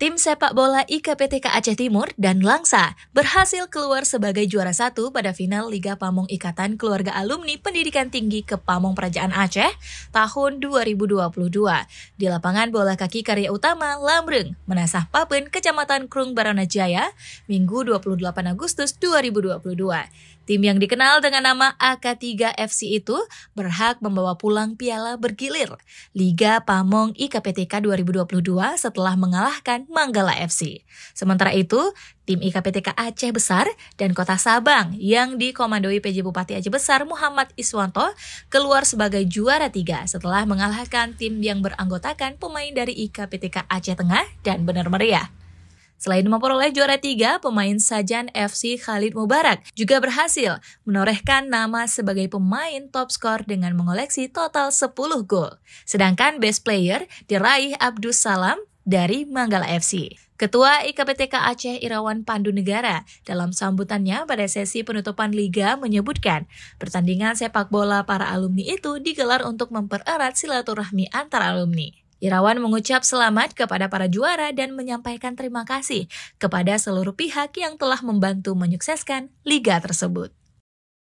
Tim sepak bola IKPTK Aceh Timur dan Langsa berhasil keluar sebagai juara satu pada final Liga Pamong Ikatan Keluarga Alumni Pendidikan Tinggi ke Pamong Perajaan Aceh tahun 2022 di lapangan bola kaki karya utama Lamreng, Menasah Papen, Kecamatan Krung Baranajaya, Minggu 28 Agustus 2022. Tim yang dikenal dengan nama AK3 FC itu berhak membawa pulang piala bergilir Liga Pamong IKPTK 2022 setelah mengalahkan Manggala FC. Sementara itu, tim IKPTK Aceh Besar dan Kota Sabang yang dikomandoi PJ Bupati Aceh Besar Muhammad Iswanto keluar sebagai juara tiga setelah mengalahkan tim yang beranggotakan pemain dari IKPTK Aceh Tengah dan Benar Meriah. Selain memperoleh juara tiga, pemain Sajan FC Khalid Mubarak juga berhasil menorehkan nama sebagai pemain top skor dengan mengoleksi total 10 gol. Sedangkan best player diraih Abdus Salam dari Manggala FC. Ketua IKPTK Aceh Irawan Pandu Negara dalam sambutannya pada sesi penutupan liga menyebutkan, pertandingan sepak bola para alumni itu digelar untuk mempererat silaturahmi antar alumni. Irawan mengucap selamat kepada para juara dan menyampaikan terima kasih kepada seluruh pihak yang telah membantu menyukseskan liga tersebut.